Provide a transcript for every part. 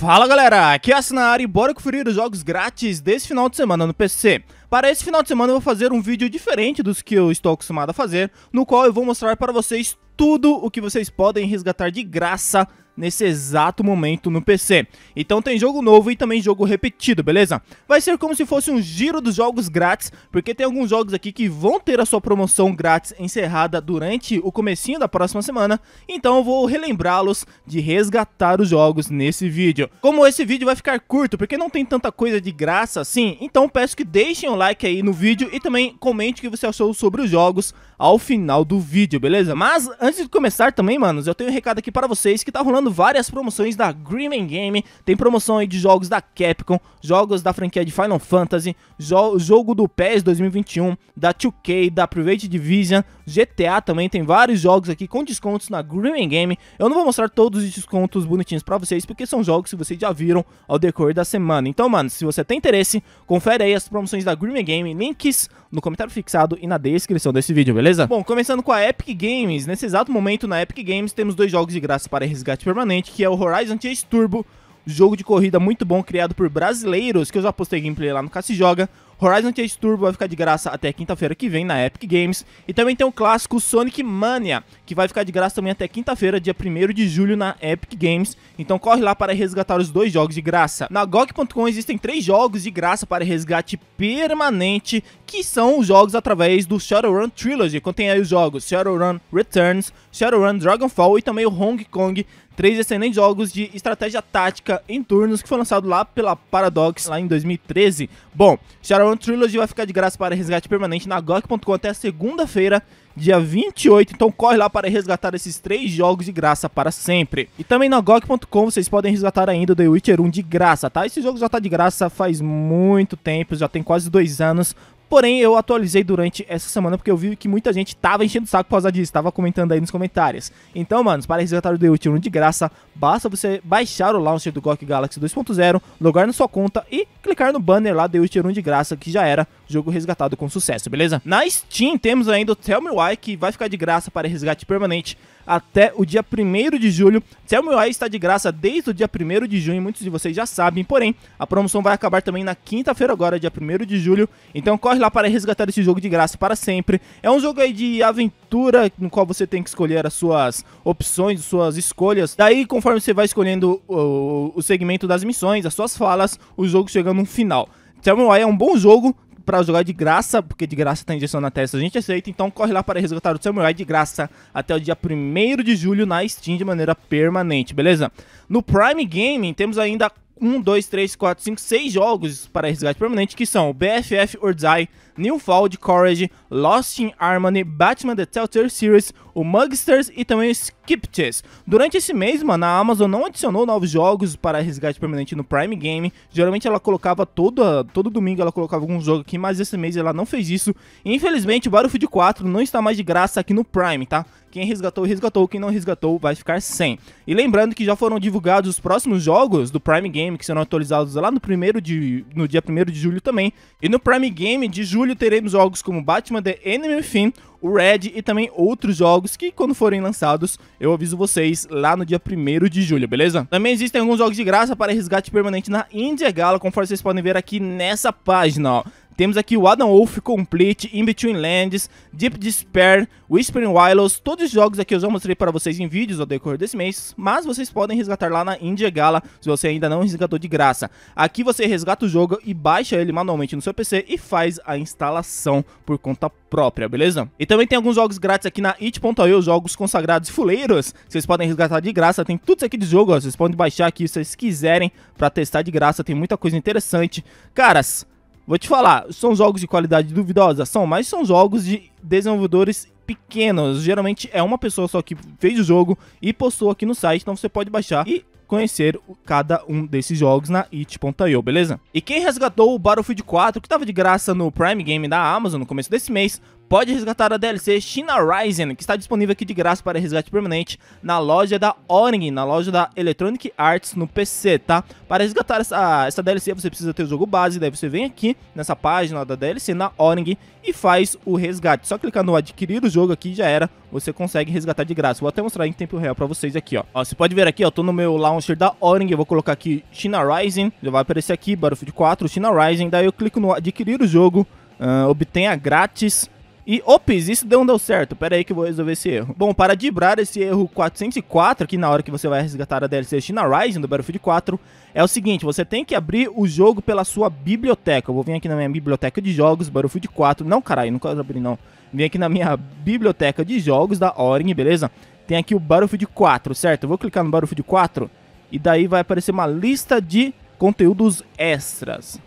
Fala galera, aqui é a Sinara e bora conferir os jogos grátis desse final de semana no PC. Para esse final de semana eu vou fazer um vídeo diferente dos que eu estou acostumado a fazer, no qual eu vou mostrar para vocês tudo o que vocês podem resgatar de graça nesse exato momento no PC. Então tem jogo novo e também jogo repetido, beleza? Vai ser como se fosse um giro dos jogos grátis, porque tem alguns jogos aqui que vão ter a sua promoção grátis encerrada durante o comecinho da próxima semana, então eu vou relembrá-los de resgatar os jogos nesse vídeo. Como esse vídeo vai ficar curto, porque não tem tanta coisa de graça assim, então peço que deixem o like aí no vídeo e também comente o que você achou sobre os jogos ao final do vídeo, beleza? Mas antes de começar também, manos, eu tenho um recado aqui para vocês que tá rolando rolando várias promoções da Grim Game. Tem promoção aí de jogos da Capcom, jogos da franquia de Final Fantasy, jo jogo do PES 2021, da 2K, da Private Division, GTA também. Tem vários jogos aqui com descontos na Grim Game. Eu não vou mostrar todos os descontos bonitinhos para vocês, porque são jogos que vocês já viram ao decorrer da semana. Então, mano, se você tem interesse, confere aí as promoções da Grim Game, links no comentário fixado e na descrição desse vídeo, beleza? Bom, começando com a Epic Games. Nesse exato momento, na Epic Games, temos dois jogos de graça para resgate permanente, que é o Horizon Chase Turbo, jogo de corrida muito bom criado por brasileiros, que eu já postei gameplay lá no Cassi Joga. Horizon Chase Turbo vai ficar de graça até quinta-feira que vem na Epic Games. E também tem o clássico Sonic Mania, que vai ficar de graça também até quinta-feira, dia 1 de julho, na Epic Games. Então corre lá para resgatar os dois jogos de graça. Na GOG.com existem três jogos de graça para resgate permanente, que são os jogos através do Shadowrun Trilogy. Contém aí os jogos Shadowrun Returns, Shadowrun Dragonfall e também o Hong Kong três excelentes jogos de estratégia tática em turnos que foi lançado lá pela Paradox lá em 2013. Bom, Shadowrun Trilogy vai ficar de graça para resgate permanente na GOG.com até segunda-feira, dia 28. Então corre lá para resgatar esses três jogos de graça para sempre. E também na GOG.com vocês podem resgatar ainda o The Witcher 1 de graça, tá? Esse jogo já tá de graça faz muito tempo, já tem quase dois anos. Porém, eu atualizei durante essa semana porque eu vi que muita gente tava enchendo o saco por causa disso, tava comentando aí nos comentários. Então, mano, para resgatar o The Witcher 1 de graça, basta você baixar o launcher do GOG Galaxy 2.0, logar na sua conta e clicar no banner lá The Witcher 1 de graça, que já era jogo resgatado com sucesso, beleza? Na Steam temos ainda o Tell Me Why, que vai ficar de graça para resgate permanente até o dia 1 de julho. Selma UI está de graça desde o dia 1 de junho, muitos de vocês já sabem, porém, a promoção vai acabar também na quinta-feira agora, dia 1 de julho, então corre lá para resgatar esse jogo de graça para sempre. É um jogo aí de aventura, no qual você tem que escolher as suas opções, suas escolhas. Daí, conforme você vai escolhendo o, o segmento das missões, as suas falas, o jogo chegando no final. Tell Me Why é um bom jogo, pra jogar de graça, porque de graça tá injeção na testa, a gente aceita. Então corre lá para resgatar o Samurai de graça até o dia 1 de julho na Steam de maneira permanente, beleza? No Prime Gaming temos ainda 1, 2, 3, 4, 5, 6 jogos para resgate permanente, que são o BFF Ordzai, Newfound Courage, Lost in Harmony, Batman The Telltale Series, o Mugsters e também o Skipchess. Durante esse mês, mano, a Amazon não adicionou novos jogos para resgate permanente no Prime Game. Geralmente ela colocava toda, todo domingo ela colocava algum jogo aqui, mas esse mês ela não fez isso. E, infelizmente, o Battlefield 4 não está mais de graça aqui no Prime, tá? Quem resgatou, resgatou. Quem não resgatou, vai ficar sem. E lembrando que já foram divulgados os próximos jogos do Prime Game, que serão atualizados lá no, primeiro de, no dia 1 de julho também. E no Prime Game de julho julho teremos jogos como Batman The Enemy Fim, o Red e também outros jogos que quando forem lançados eu aviso vocês lá no dia 1 de julho, beleza? Também existem alguns jogos de graça para resgate permanente na India Gala, conforme vocês podem ver aqui nessa página, ó. Temos aqui o Adam Wolf Complete, In Between Lands, Deep Despair, Whispering Willows, todos os jogos aqui eu já mostrei para vocês em vídeos ao decorrer desse mês, mas vocês podem resgatar lá na Indie Gala, se você ainda não resgatou de graça. Aqui você resgata o jogo e baixa ele manualmente no seu PC e faz a instalação por conta própria, beleza? E também tem alguns jogos grátis aqui na it.io, jogos consagrados fuleiros, vocês podem resgatar de graça, tem tudo isso aqui de jogo, ó, vocês podem baixar aqui se vocês quiserem para testar de graça, tem muita coisa interessante. Caras, Vou te falar, são jogos de qualidade duvidosa? São, mas são jogos de desenvolvedores pequenos. Geralmente é uma pessoa só que fez o jogo e postou aqui no site, então você pode baixar e conhecer cada um desses jogos na it.io, beleza? E quem resgatou o Battlefield 4, que estava de graça no Prime Game da Amazon no começo desse mês, pode resgatar a DLC China Rising, que está disponível aqui de graça para resgate permanente na loja da Oring, na loja da Electronic Arts no PC, tá? Para resgatar essa, essa DLC você precisa ter o jogo base, daí você vem aqui nessa página da DLC na Oring e faz o resgate. Só clicar no adquirir o jogo aqui já era, você consegue resgatar de graça. Vou até mostrar em tempo real para vocês aqui, ó. ó. Você pode ver aqui, ó, tô no meu launcher da Oring, eu vou colocar aqui China Rising, já vai aparecer aqui Battlefield 4, China Rising, daí eu clico no adquirir o jogo, uh, obtenha grátis e, ops, isso não deu certo. Pera aí que eu vou resolver esse erro. Bom, para dibrar esse erro 404, que na hora que você vai resgatar a DLC China Rising do Battlefield 4, é o seguinte, você tem que abrir o jogo pela sua biblioteca. Eu vou vir aqui na minha biblioteca de jogos, Battlefield 4. Não, caralho, nunca abri não. Vim aqui na minha biblioteca de jogos da Orin, beleza? Tem aqui o Battlefield 4, certo? Eu vou clicar no Battlefield 4 e daí vai aparecer uma lista de conteúdos extras.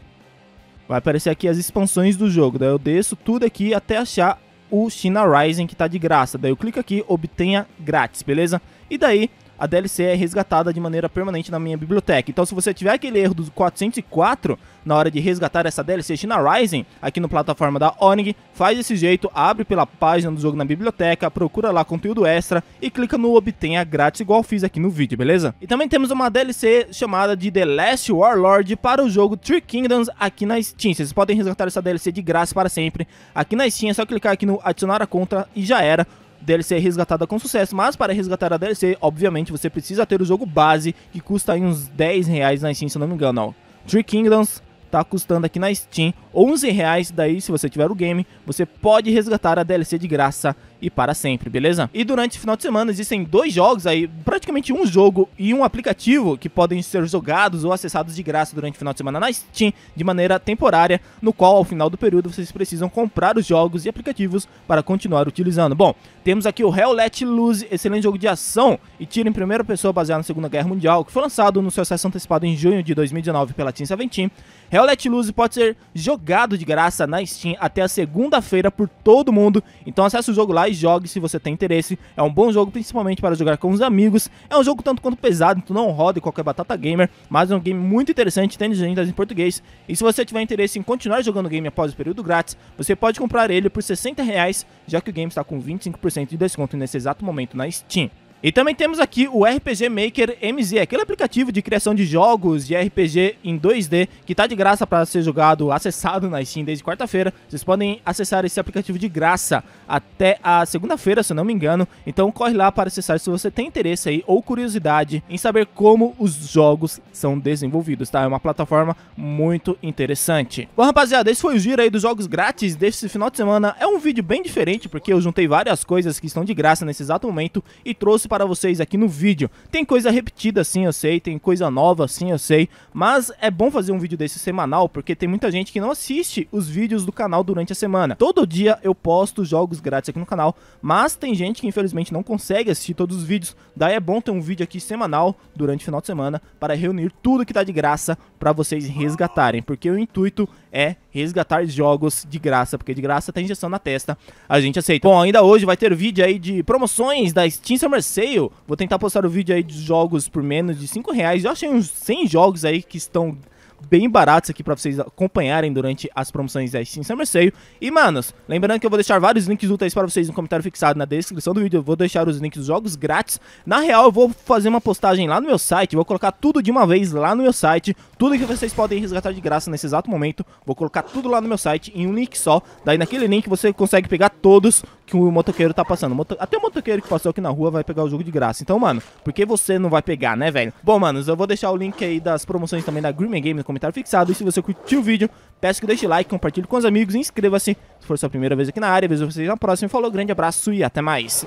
Vai aparecer aqui as expansões do jogo. Daí eu desço tudo aqui até achar o China Rising que está de graça. Daí eu clico aqui, obtenha grátis, beleza? E daí a DLC é resgatada de maneira permanente na minha biblioteca. Então, se você tiver aquele erro do 404 na hora de resgatar essa DLC China Rising aqui na plataforma da Onig, faz desse jeito, abre pela página do jogo na biblioteca, procura lá conteúdo extra e clica no obtenha grátis igual fiz aqui no vídeo, beleza? E também temos uma DLC chamada de The Last Warlord para o jogo Three Kingdoms aqui na Steam. Vocês podem resgatar essa DLC de graça para sempre aqui na Steam, é só clicar aqui no adicionar a conta e já era. DLC resgatada com sucesso, mas para resgatar a DLC, obviamente, você precisa ter o jogo base, que custa aí uns 10 reais na Steam, se não me engano, ó. Three Kingdoms tá custando aqui na Steam 11 reais, daí se você tiver o game, você pode resgatar a DLC de graça e para sempre, beleza? E durante o final de semana existem dois jogos aí, praticamente um jogo e um aplicativo que podem ser jogados ou acessados de graça durante o final de semana na Steam de maneira temporária, no qual ao final do período vocês precisam comprar os jogos e aplicativos para continuar utilizando. Bom, temos aqui o Hell Let Lose, excelente jogo de ação e tiro em primeira pessoa baseado na Segunda Guerra Mundial, que foi lançado no seu acesso antecipado em junho de 2019 pela Team Seventeen. Hell Let Lose pode ser jogado de graça na Steam até a segunda-feira por todo mundo, então acesse o jogo lá e jogue se você tem interesse. É um bom jogo, principalmente para jogar com os amigos. É um jogo tanto quanto pesado, então não roda em qualquer batata gamer, mas é um game muito interessante, tem legendas em português. E se você tiver interesse em continuar jogando o game após o período grátis, você pode comprar ele por 60 reais, já que o game está com 25% de desconto nesse exato momento na Steam. E também temos aqui o RPG Maker MZ, aquele aplicativo de criação de jogos de RPG em 2D que está de graça para ser jogado, acessado na Steam desde quarta-feira. Vocês podem acessar esse aplicativo de graça até a segunda-feira, se eu não me engano. Então corre lá para acessar se você tem interesse aí ou curiosidade em saber como os jogos são desenvolvidos, tá? É uma plataforma muito interessante. Bom, rapaziada, esse foi o giro aí dos jogos grátis desse final de semana. É um vídeo bem diferente porque eu juntei várias coisas que estão de graça nesse exato momento e trouxe para vocês aqui no vídeo. Tem coisa repetida sim, eu sei, tem coisa nova sim, eu sei, mas é bom fazer um vídeo desse semanal porque tem muita gente que não assiste os vídeos do canal durante a semana. Todo dia eu posto jogos grátis aqui no canal, mas tem gente que infelizmente não consegue assistir todos os vídeos, daí é bom ter um vídeo aqui semanal durante o final de semana para reunir tudo que tá de graça para vocês resgatarem, porque o intuito é resgatar jogos de graça, porque de graça tá injeção na testa, a gente aceita. Bom, ainda hoje vai ter vídeo aí de promoções da Steam Summer Sale, passeio, vou tentar postar o vídeo aí de jogos por menos de 5 reais. Eu achei uns 100 jogos aí que estão bem baratos aqui para vocês acompanharem durante as promoções da Steam Summer é Sale. E, manos, lembrando que eu vou deixar vários links úteis para vocês no comentário fixado na descrição do vídeo. Eu vou deixar os links dos jogos grátis. Na real, eu vou fazer uma postagem lá no meu site. Vou colocar tudo de uma vez lá no meu site. Tudo que vocês podem resgatar de graça nesse exato momento. Vou colocar tudo lá no meu site em um link só. Daí, naquele link, você consegue pegar todos, que o motoqueiro tá passando. Até o motoqueiro que passou aqui na rua vai pegar o jogo de graça. Então, mano, por que você não vai pegar, né, velho? Bom, manos, eu vou deixar o link aí das promoções também da Green Game no comentário fixado. E se você curtiu o vídeo, peço que deixe like, compartilhe com os amigos, inscreva-se. Se for sua primeira vez aqui na área, vejo vocês na próxima. Falou, grande abraço e até mais.